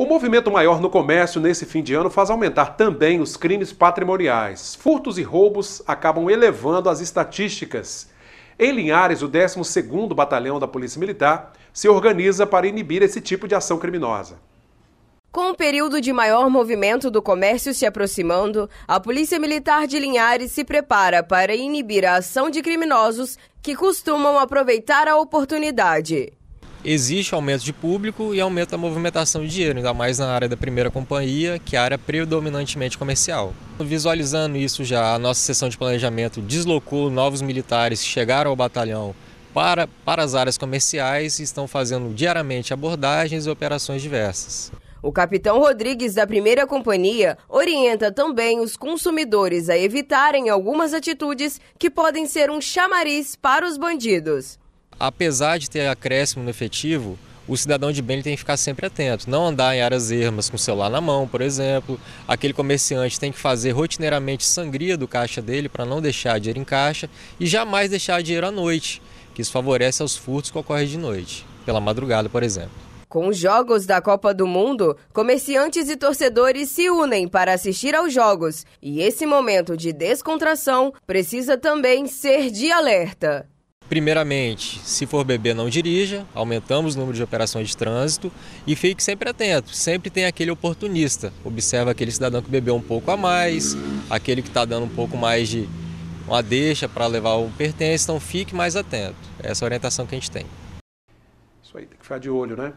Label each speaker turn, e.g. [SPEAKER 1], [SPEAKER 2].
[SPEAKER 1] O movimento maior no comércio nesse fim de ano faz aumentar também os crimes patrimoniais. Furtos e roubos acabam elevando as estatísticas. Em Linhares, o 12º Batalhão da Polícia Militar se organiza para inibir esse tipo de ação criminosa.
[SPEAKER 2] Com o período de maior movimento do comércio se aproximando, a Polícia Militar de Linhares se prepara para inibir a ação de criminosos que costumam aproveitar a oportunidade
[SPEAKER 3] existe aumento de público e aumento da movimentação de dinheiro, ainda mais na área da primeira companhia, que é a área predominantemente comercial. Visualizando isso já, a nossa sessão de planejamento deslocou novos militares que chegaram ao batalhão para, para as áreas comerciais e estão fazendo diariamente abordagens e operações diversas.
[SPEAKER 2] O capitão Rodrigues da primeira companhia orienta também os consumidores a evitarem algumas atitudes que podem ser um chamariz para os bandidos
[SPEAKER 3] apesar de ter acréscimo no efetivo, o cidadão de bem tem que ficar sempre atento, não andar em áreas ermas com o celular na mão, por exemplo. Aquele comerciante tem que fazer rotineiramente sangria do caixa dele para não deixar dinheiro em caixa e jamais deixar dinheiro à noite, que isso favorece aos furtos que ocorrem de noite, pela madrugada, por exemplo.
[SPEAKER 2] Com os jogos da Copa do Mundo, comerciantes e torcedores se unem para assistir aos jogos. E esse momento de descontração precisa também ser de alerta.
[SPEAKER 3] Primeiramente, se for beber, não dirija, aumentamos o número de operações de trânsito e fique sempre atento, sempre tem aquele oportunista. Observa aquele cidadão que bebeu um pouco a mais, aquele que está dando um pouco mais de uma deixa para levar um pertence, então fique mais atento. Essa é a orientação que a gente tem.
[SPEAKER 1] Isso aí, tem que ficar de olho, né?